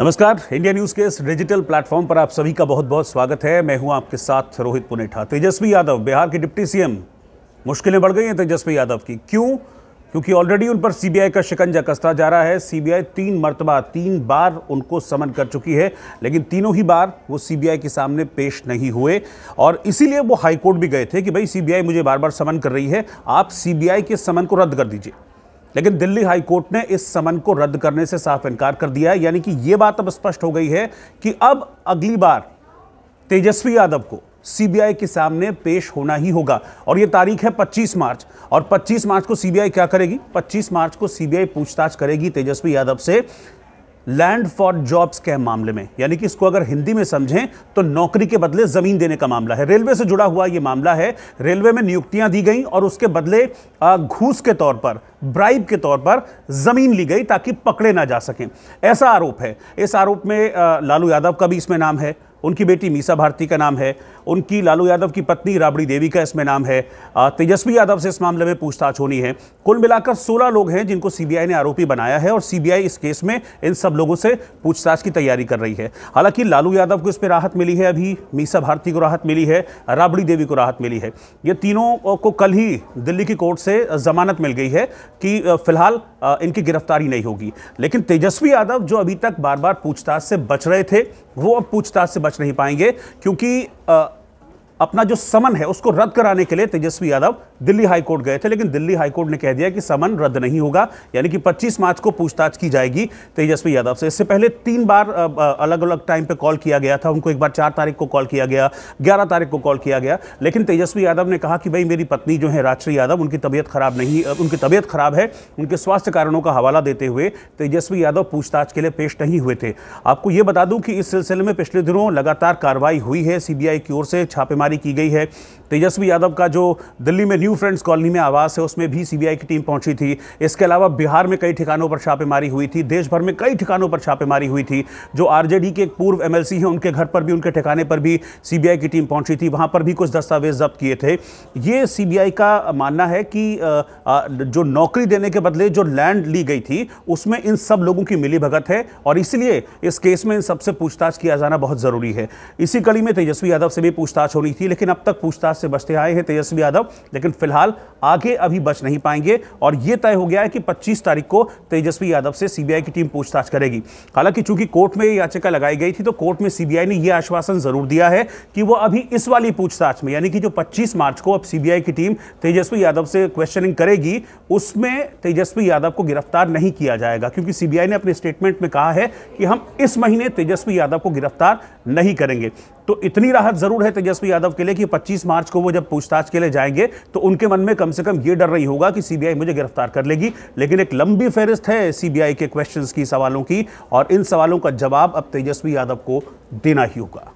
नमस्कार India news के इस डिजिटल प्लेटफॉर्म पर आप सभी का बहुत बहुत स्वागत है मैं हूं आपके साथ रोहित पुनेठा तेजस्वी यादव बिहार के डिप्टी सीएम मुश्किलें बढ़ गई हैं तेजस्वी यादव की क्यों क्योंकि ऑलरेडी उन पर सीबीआई का शिकंजा कसता जा रहा है सीबीआई तीन मरतबा तीन बार उनको समन कर चुकी है लेकिन तीनों ही बार वो सीबीआई के सामने पेश नहीं हुए और इसीलिए वो हाईकोर्ट भी गए थे कि भाई सीबीआई मुझे बार बार समन कर रही है आप सीबीआई के समन को रद्द कर दीजिए लेकिन दिल्ली हाईकोर्ट ने इस समन को रद्द करने से साफ इनकार कर दिया है यानी कि यह बात अब स्पष्ट हो गई है कि अब अगली बार तेजस्वी यादव को सीबीआई के सामने पेश होना ही होगा और यह तारीख है 25 मार्च और 25 मार्च को सीबीआई क्या करेगी 25 मार्च को सीबीआई पूछताछ करेगी तेजस्वी यादव से लैंड फॉर जॉब्स के मामले में यानी कि इसको अगर हिंदी में समझें तो नौकरी के बदले ज़मीन देने का मामला है रेलवे से जुड़ा हुआ ये मामला है रेलवे में नियुक्तियां दी गई और उसके बदले घूस के तौर पर ब्राइब के तौर पर ज़मीन ली गई ताकि पकड़े ना जा सकें ऐसा आरोप है इस आरोप में लालू यादव का भी इसमें नाम है उनकी बेटी मीसा भारती का नाम है उनकी लालू यादव की पत्नी राबड़ी देवी का इसमें नाम है तेजस्वी यादव से इस मामले में पूछताछ होनी है कुल मिलाकर 16 लोग हैं जिनको सीबीआई ने आरोपी बनाया है और सीबीआई इस केस में इन सब लोगों से पूछताछ की तैयारी कर रही है हालांकि लालू यादव को इस पर राहत मिली है अभी मीसा भारती को राहत मिली है राबड़ी देवी को राहत मिली है ये तीनों को कल ही दिल्ली की कोर्ट से जमानत मिल गई है कि फिलहाल इनकी गिरफ्तारी नहीं होगी लेकिन तेजस्वी यादव जो अभी तक बार बार पूछताछ से बच रहे थे वो अब पूछताछ से बच नहीं पाएंगे क्योंकि अपना जो समन है उसको रद्द कराने के लिए तेजस्वी यादव दिल्ली हाईकोर्ट गए थे लेकिन दिल्ली हाईकोर्ट ने कह दिया कि समन रद्द नहीं होगा यानी कि 25 मार्च को पूछताछ की जाएगी तेजस्वी यादव से इससे पहले तीन बार अलग अलग टाइम पे कॉल किया गया था उनको एक बार चार तारीख को कॉल किया गया ग्यारह तारीख को कॉल किया गया लेकिन तेजस्वी यादव ने कहा कि भाई मेरी पत्नी जो है राजश्री यादव उनकी तबीयत खराब नहीं उनकी तबीयत खराब है उनके स्वास्थ्य कारणों का हवाला देते हुए तेजस्वी यादव पूछताछ के लिए पेश नहीं हुए थे आपको ये बता दूं कि इस सिलसिले में पिछले दिनों लगातार कार्रवाई हुई है सीबीआई की ओर से छापेमारी की गई है तेजस्वी यादव का जो दिल्ली में न्यू फ्रेंड्स कॉलोनी में आवास है उसमें भी सीबीआई की टीम पहुंची थी इसके अलावा बिहार में कई ठिकानों पर छापेमारी हुई थी देश भर में कई ठिकानों पर छापेमारी हुई थी जो आरजेडी के पूर्व एमएलसी हैं उनके घर पर भी उनके ठिकाने पर भी सीबीआई की टीम पहुंची थी वहां पर भी कुछ दस्तावेज जब्त किए थे ये सीबीआई का मानना है कि जो नौकरी देने के बदले जो लैंड ली गई थी उसमें इन सब लोगों की मिली भगत है और इसलिए इस केस में इन सबसे पूछताछ किया जाना बहुत ज़रूरी है इसी कड़ी में तेजस्वी यादव से भी पूछताछ होनी थी लेकिन अब तक पूछताछ से बचते आए हैं तेजस्वी यादव लेकिन फिलहाल आगे अभी बच नहीं पाएंगे और यह तय हो गया है कि 25 तारीख को तेजस्वी यादव से सीबीआई की टीम पूछताछ करेगी हालांकि चूंकि कोर्ट में याचिका लगाई गई थी तो कोर्ट में सीबीआई ने यह आश्वासन जरूर दिया है कि वो अभी इस वाली पूछताछ में यानी कि जो 25 मार्च को अब सीबीआई की टीम तेजस्वी यादव से क्वेश्चनिंग करेगी उसमें तेजस्वी यादव को गिरफ्तार नहीं किया जाएगा क्योंकि सीबीआई ने अपने स्टेटमेंट में कहा है कि हम इस महीने तेजस्वी यादव को गिरफ्तार नहीं करेंगे तो इतनी राहत जरूर है तेजस्वी यादव के लिए कि 25 मार्च को वो जब पूछताछ के लिए जाएंगे तो उनके मन में कम से कम ये डर रही होगा कि सीबीआई मुझे गिरफ्तार कर लेगी लेकिन एक लंबी फहरिस्त है सीबीआई के क्वेश्चन की सवालों की और इन सवालों का जवाब अब तेजस्वी यादव को देना ही होगा